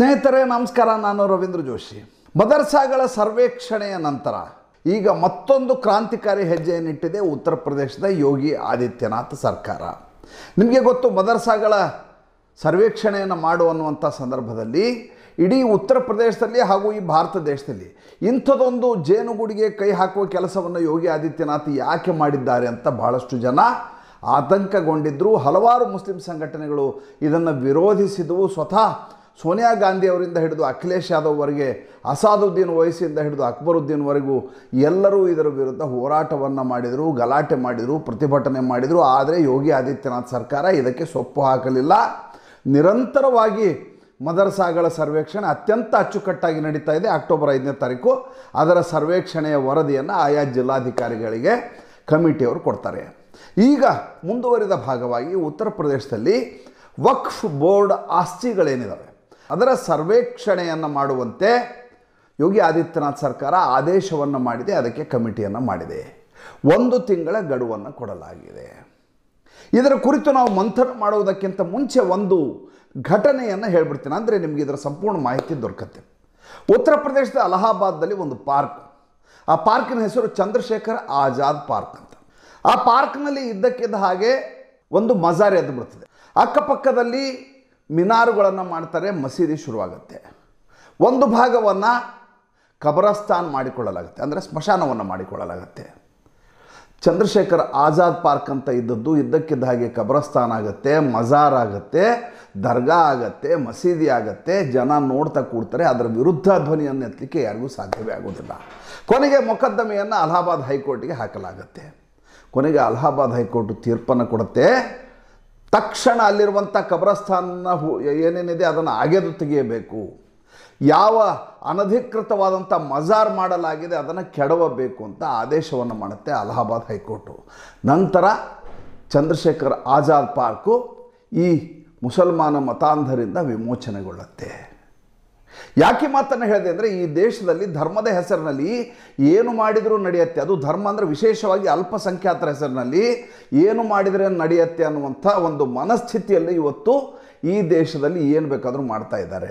ಸ್ನೇಹಿತರೆ ನಮಸ್ಕಾರ ನಾನು ರವೀಂದ್ರ ಜೋಶಿ ಮದರ್ಸಾಗಳ ಸರ್ವೇಕ್ಷಣೆಯ ನಂತರ ಈಗ ಮತ್ತೊಂದು ಕ್ರಾಂತಿಕಾರಿ ಹೆಜ್ಜೆಯನ್ನಿಟ್ಟಿದೆ ಉತ್ತರ ಪ್ರದೇಶದ ಯೋಗಿ ಆದಿತ್ಯನಾಥ್ ಸರ್ಕಾರ ನಿಮಗೆ ಗೊತ್ತು ಮದರ್ಸಾಗಳ ಸರ್ವೇಕ್ಷಣೆಯನ್ನು ಅನ್ನುವಂಥ ಸಂದರ್ಭದಲ್ಲಿ ಇಡೀ ಉತ್ತರ ಪ್ರದೇಶದಲ್ಲಿ ಹಾಗೂ ಈ ಭಾರತ ದೇಶದಲ್ಲಿ ಇಂಥದ್ದೊಂದು ಜೇನುಗೂಡಿಗೆ ಕೈ ಹಾಕುವ ಕೆಲಸವನ್ನು ಯೋಗಿ ಆದಿತ್ಯನಾಥ್ ಯಾಕೆ ಮಾಡಿದ್ದಾರೆ ಅಂತ ಬಹಳಷ್ಟು ಜನ ಆತಂಕಗೊಂಡಿದ್ದರು ಹಲವಾರು ಮುಸ್ಲಿಂ ಸಂಘಟನೆಗಳು ಇದನ್ನು ವಿರೋಧಿಸಿದವು ಸ್ವತಃ ಸೋನಿಯಾ ಗಾಂಧಿ ಅವರಿಂದ ಹಿಡಿದು ಅಖಿಲೇಶ್ ಯಾದವ್ವರೆಗೆ ಅಸಾದುದ್ದೀನ್ ವಯಸ್ಸಿಂದ ಹಿಡಿದು ಅಕ್ಬರುದ್ದೀನ್ವರೆಗೂ ಎಲ್ಲರೂ ಇದರ ವಿರುದ್ಧ ಹೋರಾಟವನ್ನು ಮಾಡಿದರು ಗಲಾಟೆ ಮಾಡಿದರು ಪ್ರತಿಭಟನೆ ಮಾಡಿದರು ಆದರೆ ಯೋಗಿ ಆದಿತ್ಯನಾಥ್ ಸರ್ಕಾರ ಇದಕ್ಕೆ ಸೊಪ್ಪು ಹಾಕಲಿಲ್ಲ ನಿರಂತರವಾಗಿ ಮದರಸಾಗಳ ಸರ್ವೇಕ್ಷಣೆ ಅತ್ಯಂತ ಅಚ್ಚುಕಟ್ಟಾಗಿ ನಡೀತಾ ಇದೆ ಅಕ್ಟೋಬರ್ ಐದನೇ ತಾರೀಕು ಅದರ ಸರ್ವೇಕ್ಷಣೆಯ ವರದಿಯನ್ನು ಆಯಾ ಜಿಲ್ಲಾಧಿಕಾರಿಗಳಿಗೆ ಕಮಿಟಿಯವರು ಕೊಡ್ತಾರೆ ಈಗ ಮುಂದುವರಿದ ಭಾಗವಾಗಿ ಉತ್ತರ ಪ್ರದೇಶದಲ್ಲಿ ವಕ್ಫ್ ಬೋರ್ಡ್ ಆಸ್ತಿಗಳೇನಿದ್ದಾವೆ ಅದರ ಸರ್ವೇಕ್ಷಣೆಯನ್ನು ಮಾಡುವಂತೆ ಯೋಗಿ ಆದಿತ್ಯನಾಥ್ ಸರ್ಕಾರ ಆದೇಶವನ್ನು ಮಾಡಿದೆ ಅದಕ್ಕೆ ಕಮಿಟಿಯನ್ನು ಮಾಡಿದೆ ಒಂದು ತಿಂಗಳ ಗಡುವನ್ನು ಕೊಡಲಾಗಿದೆ ಇದರ ಕುರಿತು ನಾವು ಮಂಥನ ಮಾಡುವುದಕ್ಕಿಂತ ಮುಂಚೆ ಒಂದು ಘಟನೆಯನ್ನು ಹೇಳ್ಬಿಡ್ತೀನಿ ಅಂದರೆ ನಿಮಗೆ ಇದರ ಸಂಪೂರ್ಣ ಮಾಹಿತಿ ದೊರಕತ್ತೆ ಉತ್ತರ ಪ್ರದೇಶದ ಅಲಹಾಬಾದ್ದಲ್ಲಿ ಒಂದು ಪಾರ್ಕ್ ಆ ಪಾರ್ಕಿನ ಹೆಸರು ಚಂದ್ರಶೇಖರ್ ಆಜಾದ್ ಪಾರ್ಕ್ ಅಂತ ಆ ಪಾರ್ಕ್ನಲ್ಲಿ ಇದ್ದಕ್ಕಿದ್ದ ಹಾಗೆ ಒಂದು ಮಜಾರ್ ಎದ್ದು ಬಿಡ್ತದೆ ಅಕ್ಕಪಕ್ಕದಲ್ಲಿ ಮಿನಾರುಗಳನ್ನು ಮಾಡ್ತಾರೆ ಮಸೀದಿ ಶುರುವಾಗುತ್ತೆ ಒಂದು ಭಾಗವನ್ನು ಕಬರಸ್ಥಾನ್ ಮಾಡಿಕೊಳ್ಳಲಾಗುತ್ತೆ ಅಂದರೆ ಸ್ಮಶಾನವನ್ನು ಮಾಡಿಕೊಳ್ಳಲಾಗುತ್ತೆ ಚಂದ್ರಶೇಖರ್ ಆಜಾದ್ ಪಾರ್ಕ್ ಅಂತ ಇದ್ದದ್ದು ಇದ್ದಕ್ಕಿದ್ದ ಹಾಗೆ ಕಬ್ರಸ್ತಾನ್ ಆಗುತ್ತೆ ಮಜಾರ್ ಆಗುತ್ತೆ ದರ್ಗಾ ಆಗುತ್ತೆ ಮಸೀದಿ ಆಗುತ್ತೆ ಜನ ನೋಡ್ತಾ ಕೂಡ್ತಾರೆ ಅದರ ವಿರುದ್ಧ ಧ್ವನಿಯನ್ನು ಎತ್ತಲಿಕ್ಕೆ ಯಾರಿಗೂ ಸಾಧ್ಯವೇ ಆಗೋದಿಲ್ಲ ಕೊನೆಗೆ ಮೊಕದ್ದಮೆಯನ್ನು ಅಲಹಾಬಾದ್ ಹೈಕೋರ್ಟಿಗೆ ಹಾಕಲಾಗುತ್ತೆ ಕೊನೆಗೆ ಅಲಹಾಬಾದ್ ಹೈಕೋರ್ಟ್ ತೀರ್ಪನ್ನು ಕೊಡುತ್ತೆ ತಕ್ಷಣ ಅಲ್ಲಿರುವಂಥ ಕಬ್ರಸ್ಥಾನ ಏನೇನಿದೆ ಅದನ್ನು ಅಗೆದು ತೆಗೆಯಬೇಕು ಯಾವ ಅನಧಿಕೃತವಾದಂಥ ಮಜಾರ್ ಮಾಡಲಾಗಿದೆ ಅದನ್ನು ಕೆಡವಬೇಕು ಅಂತ ಆದೇಶವನ್ನು ಮಾಡುತ್ತೆ ಅಲಹಾಬಾದ್ ಹೈಕೋರ್ಟು ನಂತರ ಚಂದ್ರಶೇಖರ್ ಆಜಾದ್ ಪಾರ್ಕು ಈ ಮುಸಲ್ಮಾನ ಮತಾಂಧರಿಂದ ವಿಮೋಚನೆಗೊಳ್ಳುತ್ತೆ ಯಾಕೆ ಮಾತನ್ನು ಹೇಳಿದೆ ಅಂದರೆ ಈ ದೇಶದಲ್ಲಿ ಧರ್ಮದ ಹೆಸರಿನಲ್ಲಿ ಏನು ಮಾಡಿದರೂ ನಡೆಯುತ್ತೆ ಅದು ಧರ್ಮ ಅಂದರೆ ವಿಶೇಷವಾಗಿ ಅಲ್ಪಸಂಖ್ಯಾತರ ಹೆಸರಿನಲ್ಲಿ ಏನು ಮಾಡಿದರೆ ನಡೆಯುತ್ತೆ ಅನ್ನುವಂಥ ಒಂದು ಮನಸ್ಥಿತಿಯಲ್ಲಿ ಇವತ್ತು ಈ ದೇಶದಲ್ಲಿ ಏನು ಬೇಕಾದರೂ ಮಾಡ್ತಾ ಇದ್ದಾರೆ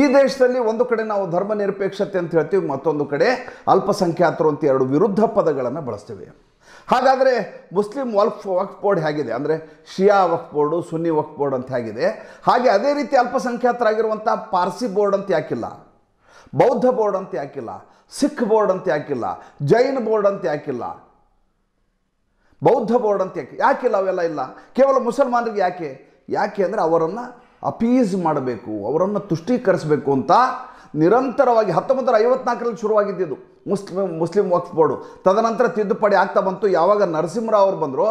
ಈ ದೇಶದಲ್ಲಿ ಒಂದು ಕಡೆ ನಾವು ಧರ್ಮ ನಿರಪೇಕ್ಷತೆ ಅಂತ ಹೇಳ್ತೀವಿ ಮತ್ತೊಂದು ಕಡೆ ಅಲ್ಪಸಂಖ್ಯಾತರು ಅಂತ ಎರಡು ವಿರುದ್ಧ ಪದಗಳನ್ನು ಬಳಸ್ತೀವಿ ಹಾಗಾದರೆ ಮುಸ್ಲಿಂ ವಲ್ಫ್ ವಕ್ ಬೋರ್ಡ್ ಹೇಗಿದೆ ಅಂದರೆ ಶಿಯಾ ವಕ್ಫ್ ಬೋರ್ಡು ಸುನ್ನಿ ವಕ್ ಬೋರ್ಡ್ ಅಂತ ಹೇಗಿದೆ ಹಾಗೆ ಅದೇ ರೀತಿ ಅಲ್ಪಸಂಖ್ಯಾತರಾಗಿರುವಂಥ ಪಾರ್ಸಿ ಬೋರ್ಡ್ ಅಂತ ಯಾಕಿಲ್ಲ ಬೌದ್ಧ ಬೋರ್ಡ್ ಅಂತ ಯಾಕಿಲ್ಲ ಸಿಖ್ ಬೋರ್ಡ್ ಅಂತ ಯಾಕಿಲ್ಲ ಜೈನ್ ಬೋರ್ಡ್ ಅಂತ ಯಾಕಿಲ್ಲ ಬೌದ್ಧ ಬೋರ್ಡ್ ಅಂತ ಯಾಕೆ ಯಾಕಿಲ್ಲ ಅವೆಲ್ಲ ಇಲ್ಲ ಕೇವಲ ಮುಸಲ್ಮಾನರಿಗೆ ಯಾಕೆ ಯಾಕೆ ಅಂದರೆ ಅವರನ್ನು ಅಪೀಸ್ ಮಾಡಬೇಕು ಅವರನ್ನು ತುಷ್ಟೀಕರಿಸಬೇಕು ಅಂತ ನಿರಂತರವಾಗಿ ಹತ್ತೊಂಬತ್ತು ನೂರ ಐವತ್ನಾಲ್ಕರಲ್ಲಿ ಶುರುವಾಗಿದ್ದು ಮುಸ್ಲಿಂ ಮುಸ್ಲಿಂ ವಕ್ಫ್ ಬೋರ್ಡು ತದನಂತರ ತಿದ್ದುಪಡಿ ಆಗ್ತಾ ಬಂತು ಯಾವಾಗ ನರಸಿಂಹರಾವ್ ಅವರು ಬಂದರು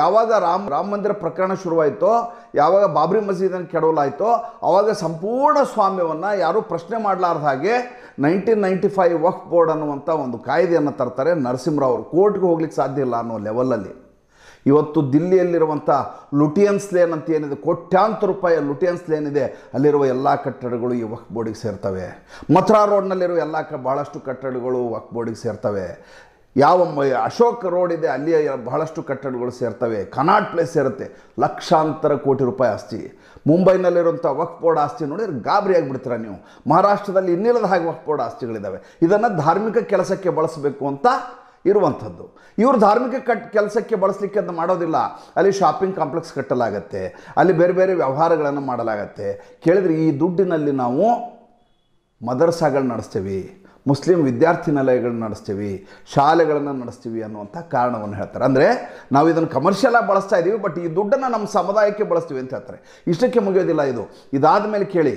ಯಾವಾಗ ರಾಮ್ ರಾಮ ಮಂದಿರ ಪ್ರಕರಣ ಶುರುವಾಯಿತೋ ಯಾವಾಗ ಬಾಬ್ರಿ ಮಸೀದನ್ನು ಕೆಡವಲಾಯಿತೋ ಆವಾಗ ಸಂಪೂರ್ಣ ಸ್ವಾಮ್ಯವನ್ನು ಯಾರೂ ಪ್ರಶ್ನೆ ಮಾಡಲಾರ್ದ ಹಾಗೆ nineteen ninety five Waqf board ಅನ್ನುವಂಥ ಒಂದು ಕಾಯ್ದೆಯನ್ನು ತರ್ತಾರೆ ನರಸಿಂಹರಾವ್ ಅವರು ಕೋರ್ಟ್ಗೆ ಹೋಗ್ಲಿಕ್ಕೆ ಸಾಧ್ಯ ಇಲ್ಲ ಅನ್ನೋ ಲೆವೆಲಲ್ಲಿ ಇವತ್ತು ದಿಲ್ಲಿಯಲ್ಲಿರುವಂಥ ಲುಟಿಯನ್ಸ್ ಲೇನ್ ಅಂತ ಏನಿದೆ ಕೋಟ್ಯಾಂತರ ರೂಪಾಯಿ ಲುಟಿಯನ್ಸ್ ಲೇನ್ ಇದೆ ಅಲ್ಲಿರುವ ಎಲ್ಲ ಕಟ್ಟಡಗಳು ಈ ವಕ್ ಬೋರ್ಡಿಗೆ ಸೇರ್ತವೆ ಮಥುರಾ ರೋಡ್ನಲ್ಲಿರುವ ಎಲ್ಲ ಕ ಭಾಳಷ್ಟು ಕಟ್ಟಡಗಳು ವಕ್ ಬೋರ್ಡಿಗೆ ಸೇರ್ತವೆ ಯಾವ ಅಶೋಕ್ ರೋಡ್ ಇದೆ ಅಲ್ಲಿ ಬಹಳಷ್ಟು ಕಟ್ಟಡಗಳು ಸೇರ್ತವೆ ಕನಾಟ್ ಪ್ಲೇಸ್ ಸೇರುತ್ತೆ ಲಕ್ಷಾಂತರ ಕೋಟಿ ರೂಪಾಯಿ ಆಸ್ತಿ ಮುಂಬೈನಲ್ಲಿರುವಂಥ ವಕ್ಫ್ ಬೋರ್ಡ್ ಆಸ್ತಿ ನೋಡಿ ಗಾಬರಿ ಆಗಿಬಿಡ್ತೀರಾ ನೀವು ಮಹಾರಾಷ್ಟ್ರದಲ್ಲಿ ಇನ್ನಿಲ್ಲದ ಹಾಗೆ ವಕ್ಫ್ ಬೋರ್ಡ್ ಆಸ್ತಿಗಳಿದ್ದಾವೆ ಇದನ್ನು ಧಾರ್ಮಿಕ ಕೆಲಸಕ್ಕೆ ಬಳಸಬೇಕು ಅಂತ ಇರುವಂಥದ್ದು ಇವರು ಧಾರ್ಮಿಕ ಕಟ್ ಕೆಲಸಕ್ಕೆ ಬಳಸಲಿಕ್ಕೆ ಅಂತ ಮಾಡೋದಿಲ್ಲ ಅಲ್ಲಿ ಶಾಪಿಂಗ್ ಕಾಂಪ್ಲೆಕ್ಸ್ ಕಟ್ಟಲಾಗತ್ತೆ ಅಲ್ಲಿ ಬೇರೆ ಬೇರೆ ವ್ಯವಹಾರಗಳನ್ನು ಮಾಡಲಾಗತ್ತೆ ಕೇಳಿದ್ರೆ ಈ ದುಡ್ಡಿನಲ್ಲಿ ನಾವು ಮದರ್ಸಾಗಳು ನಡೆಸ್ತೀವಿ ಮುಸ್ಲಿಂ ವಿದ್ಯಾರ್ಥಿ ನಿಲಯಗಳನ್ನ ನಡೆಸ್ತೀವಿ ಶಾಲೆಗಳನ್ನು ನಡೆಸ್ತೀವಿ ಅನ್ನುವಂಥ ಕಾರಣವನ್ನು ಹೇಳ್ತಾರೆ ಅಂದರೆ ನಾವು ಇದನ್ನು ಕಮರ್ಷಿಯಲಾಗಿ ಬಳಸ್ತಾ ಇದ್ದೀವಿ ಬಟ್ ಈ ದುಡ್ಡನ್ನು ನಮ್ಮ ಸಮುದಾಯಕ್ಕೆ ಬಳಸ್ತೀವಿ ಅಂತ ಹೇಳ್ತಾರೆ ಇಷ್ಟಕ್ಕೆ ಮುಗಿಯೋದಿಲ್ಲ ಇದು ಇದಾದ ಮೇಲೆ ಕೇಳಿ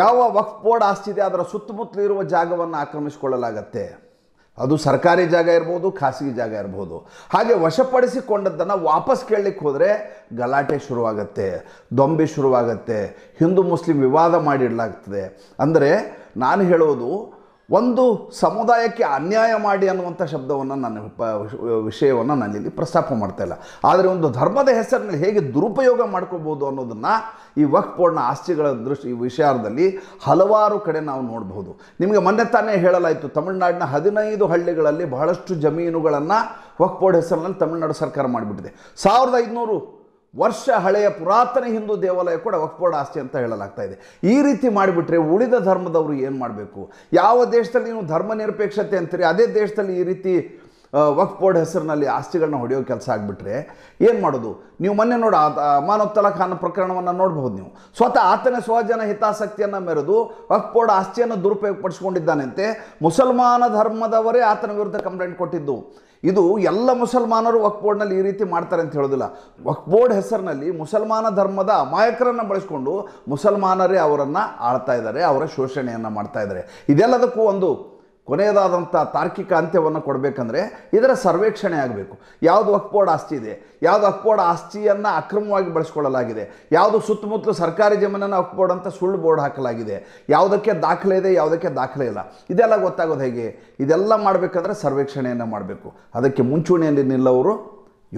ಯಾವ ವಕ್ಫ್ ಬೋರ್ಡ್ ಆಸ್ತಿ ಇದೆ ಅದರ ಸುತ್ತಮುತ್ತಲಿರುವ ಜಾಗವನ್ನು ಆಕ್ರಮಿಸಿಕೊಳ್ಳಲಾಗತ್ತೆ ಅದು ಸರ್ಕಾರಿ ಜಾಗ ಇರ್ಬೋದು ಖಾಸಗಿ ಜಾಗ ಇರ್ಬೋದು ಹಾಗೆ ವಶಪಡಿಸಿಕೊಂಡದ್ದನ್ನು ವಾಪಸ್ ಕೇಳಲಿಕ್ಕೆ ಹೋದರೆ ಗಲಾಟೆ ಶುರುವಾಗತ್ತೆ ದೊಂಬೆ ಶುರುವಾಗತ್ತೆ ಹಿಂದೂ ಮುಸ್ಲಿಂ ವಿವಾದ ಮಾಡಿಡಲಾಗ್ತದೆ ಅಂದರೆ ನಾನು ಹೇಳೋದು ಒಂದು ಸಮುದಾಯಕ್ಕೆ ಅನ್ಯಾಯ ಮಾಡಿ ಅನ್ನುವಂಥ ಶಬ್ದವನ್ನು ನಾನು ಪ ವಿಷಯವನ್ನು ನಾನಿಲ್ಲಿ ಪ್ರಸ್ತಾಪ ಮಾಡ್ತಾ ಇಲ್ಲ ಆದರೆ ಒಂದು ಧರ್ಮದ ಹೆಸರಿನಲ್ಲಿ ಹೇಗೆ ದುರುಪಯೋಗ ಮಾಡ್ಕೋಬೋದು ಅನ್ನೋದನ್ನು ಈ ವಕ್ ಬೋರ್ಡ್ನ ಆಸ್ತಿಗಳ ದೃಷ್ಟಿ ಈ ವಿಚಾರದಲ್ಲಿ ಹಲವಾರು ಕಡೆ ನಾವು ನೋಡಬಹುದು ನಿಮಗೆ ಮೊನ್ನೆ ತಾನೇ ಹೇಳಲಾಯಿತು ತಮಿಳುನಾಡಿನ ಹದಿನೈದು ಹಳ್ಳಿಗಳಲ್ಲಿ ಬಹಳಷ್ಟು ಜಮೀನುಗಳನ್ನು ವಕ್ಫೋರ್ಡ್ ಬೋರ್ಡ್ ಹೆಸರಿನಲ್ಲಿ ತಮಿಳುನಾಡು ಸರ್ಕಾರ ಮಾಡಿಬಿಟ್ಟಿದೆ ಸಾವಿರದ ಐದುನೂರು ವರ್ಷ ಹಳೆಯ ಪುರಾತನ ಹಿಂದೂ ದೇವಾಲಯ ಕೂಡ ವಕ್ಫ್ ಆಸ್ತಿ ಅಂತ ಹೇಳಲಾಗ್ತಾ ಇದೆ ಈ ರೀತಿ ಮಾಡಿಬಿಟ್ರೆ ಉಳಿದ ಧರ್ಮದವರು ಏನು ಮಾಡಬೇಕು ಯಾವ ದೇಶದಲ್ಲಿ ನೀವು ಧರ್ಮ ನಿರಪೇಕ್ಷತೆ ಅಂತೀರಿ ಅದೇ ದೇಶದಲ್ಲಿ ಈ ರೀತಿ ವಕ್ ಬೋರ್ಡ್ ಹೆಸರಿನಲ್ಲಿ ಆಸ್ತಿಗಳನ್ನ ಹೊಡೆಯೋ ಕೆಲಸ ಆಗಿಬಿಟ್ರೆ ಏನು ಮಾಡೋದು ನೀವು ಮೊನ್ನೆ ನೋಡಿ ಆತ ಮಾನವ್ ಪ್ರಕರಣವನ್ನು ನೋಡಬಹುದು ನೀವು ಸ್ವತಃ ಆತನ ಸ್ವಜನ ಹಿತಾಸಕ್ತಿಯನ್ನು ಮೆರೆದು ವಕ್ಫ್ ಬೋರ್ಡ್ ಆಸ್ತಿಯನ್ನು ದುರುಪಯೋಗ ಪಡಿಸ್ಕೊಂಡಿದ್ದಾನಂತೆ ಮುಸಲ್ಮಾನ ಧರ್ಮದವರೇ ಆತನ ವಿರುದ್ಧ ಕಂಪ್ಲೇಂಟ್ ಕೊಟ್ಟಿದ್ದು ಇದು ಎಲ್ಲ ಮುಸಲ್ಮಾನರು ವಕ್ಫ್ ಬೋರ್ಡ್ನಲ್ಲಿ ಈ ರೀತಿ ಮಾಡ್ತಾರೆ ಅಂತ ಹೇಳೋದಿಲ್ಲ ವಕ್ಫ್ ಬೋರ್ಡ್ ಹೆಸರಿನಲ್ಲಿ ಮುಸಲ್ಮಾನ ಧರ್ಮದ ಅಮಾಯಕರನ್ನು ಬಳಸ್ಕೊಂಡು ಮುಸಲ್ಮಾನರೇ ಅವರನ್ನು ಆಳ್ತಾ ಇದ್ದಾರೆ ಅವರ ಶೋಷಣೆಯನ್ನು ಮಾಡ್ತಾ ಇದ್ದಾರೆ ಇದೆಲ್ಲದಕ್ಕೂ ಒಂದು ಕೊನೆಯದಾದಂಥ ತಾರ್ಕಿಕ ಅಂತ್ಯವನ್ನು ಕೊಡಬೇಕಂದ್ರೆ ಇದರ ಸರ್ವೇಕ್ಷಣೆ ಆಗಬೇಕು ಯಾವುದು ಒಕ್ಬೋರ್ಡ್ ಆಸ್ತಿ ಇದೆ ಯಾವುದು ವಕ್ಬೋರ್ಡ್ ಆಸ್ತಿಯನ್ನು ಅಕ್ರಮವಾಗಿ ಬಳಸ್ಕೊಳ್ಳಲಾಗಿದೆ ಯಾವುದು ಸುತ್ತಮುತ್ತಲು ಸರ್ಕಾರಿ ಜಮೀನನ್ನು ವಕ್ಬೋರ್ಡ್ ಅಂತ ಸುಳ್ಳು ಬೋರ್ಡ್ ಹಾಕಲಾಗಿದೆ ಯಾವುದಕ್ಕೆ ದಾಖಲೆ ಇದೆ ಯಾವುದಕ್ಕೆ ದಾಖಲೆ ಇಲ್ಲ ಇದೆಲ್ಲ ಗೊತ್ತಾಗೋದು ಹೇಗೆ ಇದೆಲ್ಲ ಮಾಡಬೇಕಂದ್ರೆ ಸರ್ವೇಕ್ಷಣೆಯನ್ನು ಮಾಡಬೇಕು ಅದಕ್ಕೆ ಮುಂಚೂಣಿಯಲ್ಲಿ ನಿಲ್ಲವರು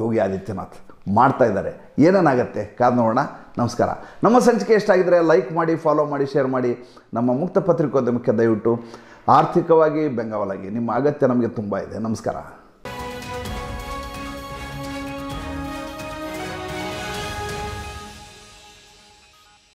ಯೋಗಿ ಆದಿತ್ಯನಾಥ್ ಮಾಡ್ತಾ ಇದ್ದಾರೆ ಏನೇನಾಗತ್ತೆ ಕಾದ್ ನೋಡೋಣ ನಮಸ್ಕಾರ ನಮ್ಮ ಸಂಚಿಕೆ ಎಷ್ಟಾಗಿದ್ದರೆ ಲೈಕ್ ಮಾಡಿ ಫಾಲೋ ಮಾಡಿ ಶೇರ್ ಮಾಡಿ ನಮ್ಮ ಮುಕ್ತ ಪತ್ರಿಕೋದ್ಯಮಕ್ಕೆ ದಯವಿಟ್ಟು ಆರ್ಥಿಕವಾಗಿ ಬೆಂಗಾವಲಾಗಿ ನಿಮ್ಮ ಅಗತ್ಯ ನಮಗೆ ತುಂಬ ಇದೆ ನಮಸ್ಕಾರ